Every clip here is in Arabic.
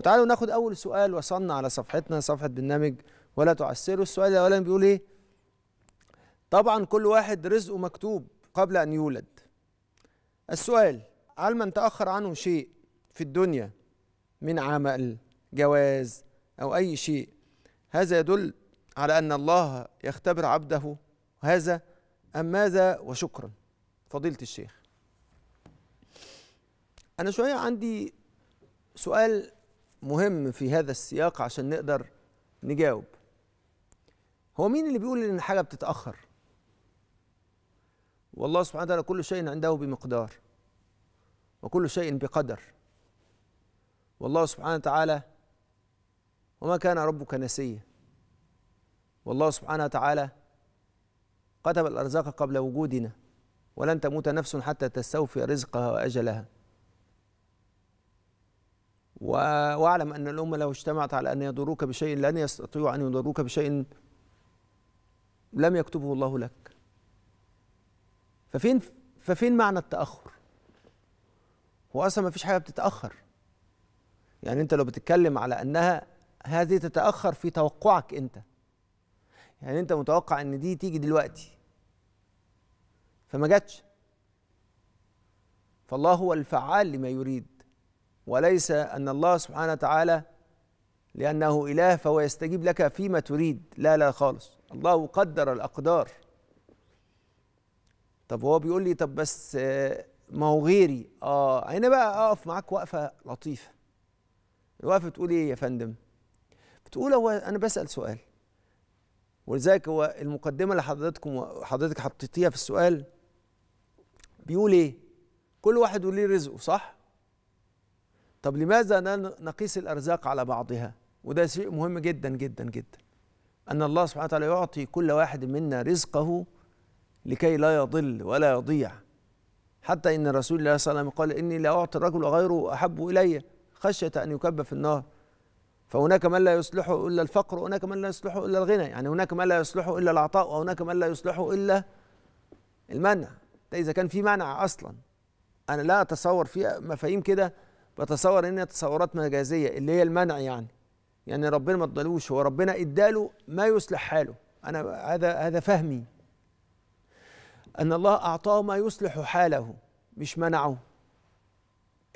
وتعالوا ناخد اول سؤال وصلنا على صفحتنا صفحه برنامج ولا تعسروا السؤال الاولاني بيقول ايه طبعا كل واحد رزقه مكتوب قبل ان يولد السؤال هل من تاخر عنه شيء في الدنيا من عمل جواز او اي شيء هذا يدل على ان الله يختبر عبده هذا ام ماذا وشكرا فضيله الشيخ انا شويه عندي سؤال مهم في هذا السياق عشان نقدر نجاوب هو مين اللي بيقول ان حاجه بتتاخر والله سبحانه وتعالى كل شيء عنده بمقدار وكل شيء بقدر والله سبحانه وتعالى وما كان ربك نسيا والله سبحانه وتعالى كتب الارزاق قبل وجودنا ولن تموت نفس حتى تستوفي رزقها واجلها واعلم ان الامه لو اجتمعت على ان يضروك بشيء لن يستطيعوا ان يضروك بشيء لم يكتبه الله لك ففين ففين معنى التاخر هو اصلا ما فيش حاجه بتتاخر يعني انت لو بتتكلم على انها هذه تتاخر في توقعك انت يعني انت متوقع ان دي تيجي دلوقتي فما جاتش فالله هو الفعال لما يريد وليس أن الله سبحانه وتعالى لأنه إله فهو يستجيب لك فيما تريد لا لا خالص الله قدر الأقدار طب هو بيقول لي طب بس آه، ما هو غيري اه هنا بقى اقف معاك وقفه لطيفه الوقفه بتقول ايه يا فندم بتقول هو انا بسال سؤال ولذلك هو المقدمه اللي حضرتكم حضرتك حطيتيها في السؤال بيقول ايه كل واحد وليه رزقه صح طب لماذا نقيس الأرزاق على بعضها وده شيء مهم جدا جدا جدا أن الله سبحانه وتعالى يعطي كل واحد منا رزقه لكي لا يضل ولا يضيع حتى إن رسول الله صلى الله عليه وسلم قال إني لا أعطي الرجل غيره أحب إلي خشية أن يكب في النار فهناك من لا يصلحه إلا الفقر وهناك من لا يصلحه إلا الغنى يعني هناك من لا يصلحه إلا العطاء وهناك من لا يصلحه إلا المنع ده إذا كان في منع أصلا أنا لا أتصور في مفاهيم كده بتصور ان تصورات مجازيه اللي هي المنع يعني يعني ربنا ما ادالوش هو ربنا اداله ما يصلح حاله انا هذا هذا فهمي ان الله اعطاه ما يصلح حاله مش منعه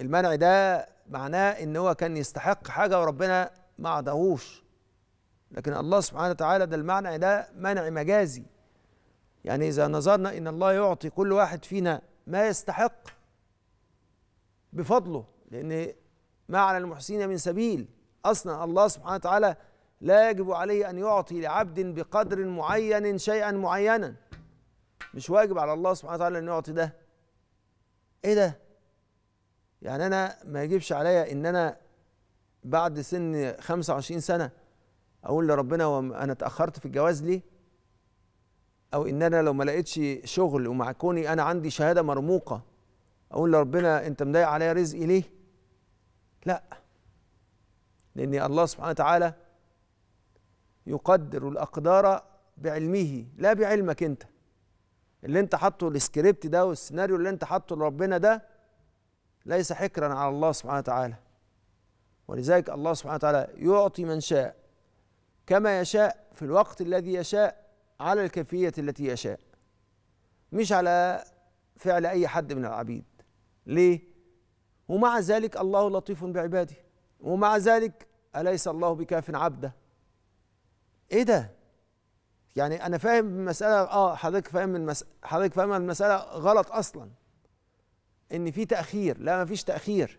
المنع ده معناه ان هو كان يستحق حاجه وربنا ما عطاهوش لكن الله سبحانه وتعالى ده المعنى ده منع مجازي يعني اذا نظرنا ان الله يعطي كل واحد فينا ما يستحق بفضله لأن ما على المحسنين من سبيل أصلا الله سبحانه وتعالى لا يجب عليه أن يعطي لعبد بقدر معين شيئا معينا مش واجب على الله سبحانه وتعالى أن يعطي ده إيه ده؟ يعني أنا ما يجبش عليا إن أنا بعد سن 25 سنة أقول لربنا أنا اتأخرت في الجواز ليه؟ أو إن أنا لو ما لقيتش شغل ومع كوني أنا عندي شهادة مرموقة أقول لربنا أنت مضايق عليا رزقي ليه؟ لا لأن الله سبحانه وتعالى يقدر الأقدار بعلمه لا بعلمك أنت اللي أنت حاطه السكريبت ده والسيناريو اللي أنت حاطه لربنا ده ليس حكرا على الله سبحانه وتعالى ولذلك الله سبحانه وتعالى يعطي من شاء كما يشاء في الوقت الذي يشاء على الكيفية التي يشاء مش على فعل أي حد من العبيد ليه؟ ومع ذلك الله لطيف بعباده ومع ذلك أليس الله بكاف عبده إيه ده يعني أنا فاهم المسألة آه حضرتك فاهم المسألة حضرتك فاهم المسألة غلط أصلا إن في تأخير لا ما فيش تأخير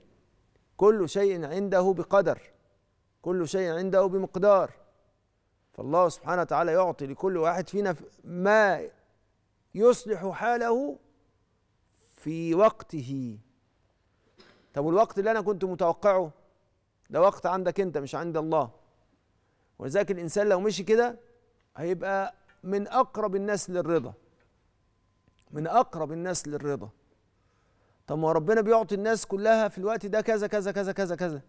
كل شيء عنده بقدر كل شيء عنده بمقدار فالله سبحانه وتعالى يعطي لكل واحد فينا ما يصلح حاله في وقته طب والوقت اللي انا كنت متوقعه ده وقت عندك انت مش عند الله ولذلك الانسان لو مشي كده هيبقى من اقرب الناس للرضا من اقرب الناس للرضا طب ما ربنا بيعطي الناس كلها في الوقت ده كذا كذا كذا كذا كذا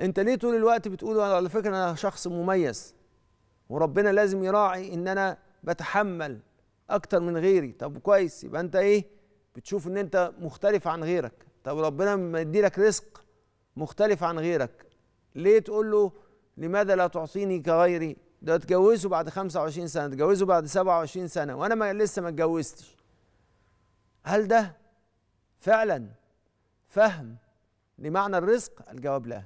انت ليه طول الوقت بتقول على فكره انا شخص مميز وربنا لازم يراعي ان انا بتحمل اكتر من غيري طب كويس يبقى انت ايه بتشوف ان انت مختلف عن غيرك طب ربنا مدي لك رزق مختلف عن غيرك ليه تقول له لماذا لا تعطيني كغيري ده اتجوزه بعد 25 سنه اتجوزه بعد 27 سنه وانا ما لسه ما اتجوزتش هل ده فعلا فهم لمعنى الرزق الجواب لا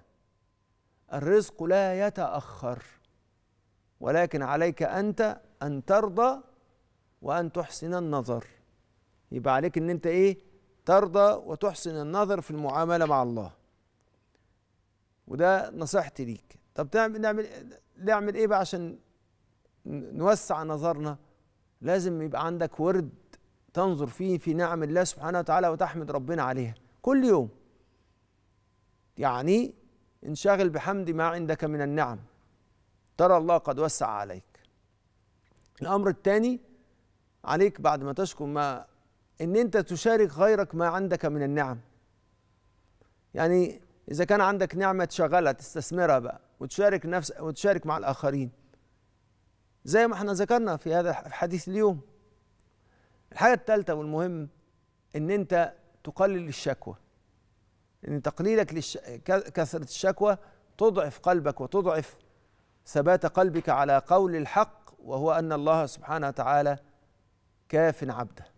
الرزق لا يتاخر ولكن عليك انت ان ترضى وان تحسن النظر يبقى عليك ان انت ايه ترضى وتحسن النظر في المعامله مع الله وده نصيحتي ليك طب تعمل نعمل نعمل ايه بقى عشان نوسع نظرنا لازم يبقى عندك ورد تنظر فيه في نعم الله سبحانه وتعالى وتحمد ربنا عليها كل يوم يعني انشغل بحمد ما عندك من النعم ترى الله قد وسع عليك الامر الثاني عليك بعد ما تشكر ما ان انت تشارك غيرك ما عندك من النعم يعني اذا كان عندك نعمه تشغلها تستثمرها بقى وتشارك نفس وتشارك مع الاخرين زي ما احنا ذكرنا في هذا الحديث اليوم الحاجه الثالثه والمهم ان انت تقلل الشكوى ان تقليلك للش... كثره الشكوى تضعف قلبك وتضعف ثبات قلبك على قول الحق وهو ان الله سبحانه وتعالى كاف عبده